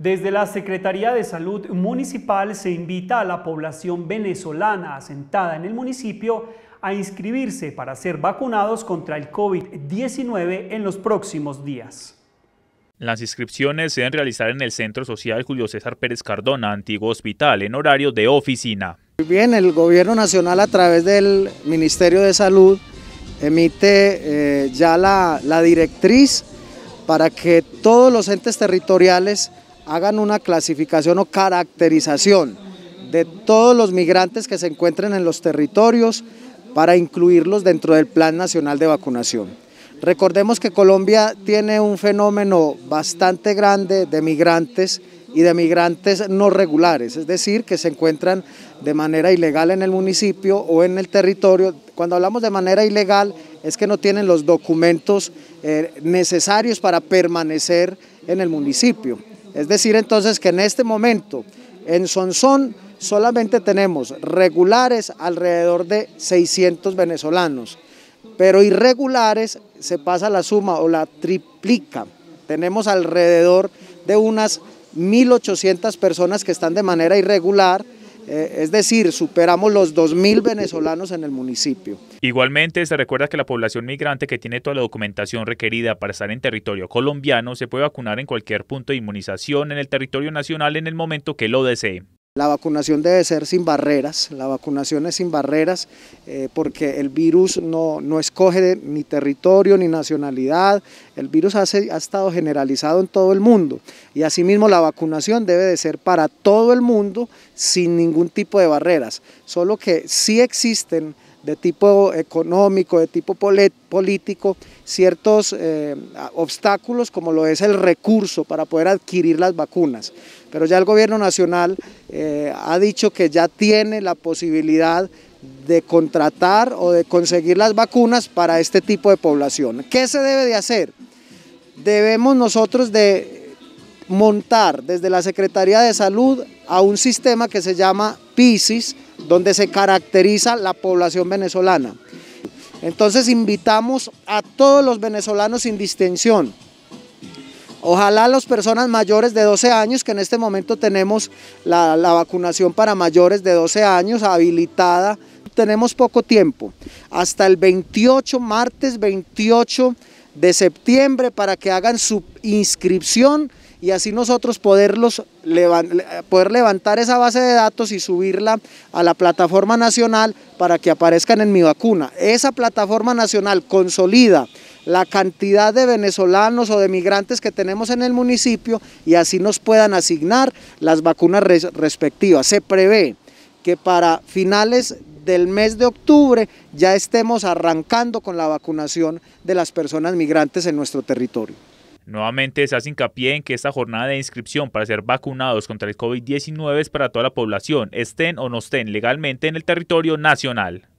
Desde la Secretaría de Salud Municipal se invita a la población venezolana asentada en el municipio a inscribirse para ser vacunados contra el COVID-19 en los próximos días. Las inscripciones se deben realizar en el Centro Social Julio César Pérez Cardona, antiguo hospital, en horario de oficina. Bien, el Gobierno Nacional a través del Ministerio de Salud emite eh, ya la directriz para que todos los entes territoriales hagan una clasificación o caracterización de todos los migrantes que se encuentren en los territorios para incluirlos dentro del Plan Nacional de Vacunación. Recordemos que Colombia tiene un fenómeno bastante grande de migrantes y de migrantes no regulares, es decir, que se encuentran de manera ilegal en el municipio o en el territorio. Cuando hablamos de manera ilegal es que no tienen los documentos eh, necesarios para permanecer en el municipio. Es decir, entonces que en este momento en Sonsón solamente tenemos regulares alrededor de 600 venezolanos, pero irregulares se pasa la suma o la triplica. Tenemos alrededor de unas 1.800 personas que están de manera irregular, eh, es decir, superamos los 2.000 venezolanos en el municipio. Igualmente, se recuerda que la población migrante que tiene toda la documentación requerida para estar en territorio colombiano se puede vacunar en cualquier punto de inmunización en el territorio nacional en el momento que lo desee. La vacunación debe ser sin barreras, la vacunación es sin barreras eh, porque el virus no, no, escoge ni territorio ni nacionalidad, el virus ha estado generalizado en todo el mundo y asimismo la vacunación debe de ser para todo el mundo sin ningún tipo de barreras, solo que sí existen de tipo económico, de tipo político, ciertos eh, obstáculos como lo es el recurso para poder adquirir las vacunas. Pero ya el gobierno nacional eh, ha dicho que ya tiene la posibilidad de contratar o de conseguir las vacunas para este tipo de población. ¿Qué se debe de hacer? Debemos nosotros de montar desde la Secretaría de Salud a un sistema que se llama PISIS, donde se caracteriza la población venezolana. Entonces invitamos a todos los venezolanos sin distinción. Ojalá las personas mayores de 12 años, que en este momento tenemos la, la vacunación para mayores de 12 años habilitada, tenemos poco tiempo, hasta el 28, martes 28 de septiembre, para que hagan su inscripción y así nosotros poderlos, poder levantar esa base de datos y subirla a la plataforma nacional para que aparezcan en mi vacuna. Esa plataforma nacional consolida la cantidad de venezolanos o de migrantes que tenemos en el municipio y así nos puedan asignar las vacunas respectivas. Se prevé que para finales del mes de octubre ya estemos arrancando con la vacunación de las personas migrantes en nuestro territorio. Nuevamente se hace hincapié en que esta jornada de inscripción para ser vacunados contra el COVID-19 es para toda la población, estén o no estén legalmente en el territorio nacional.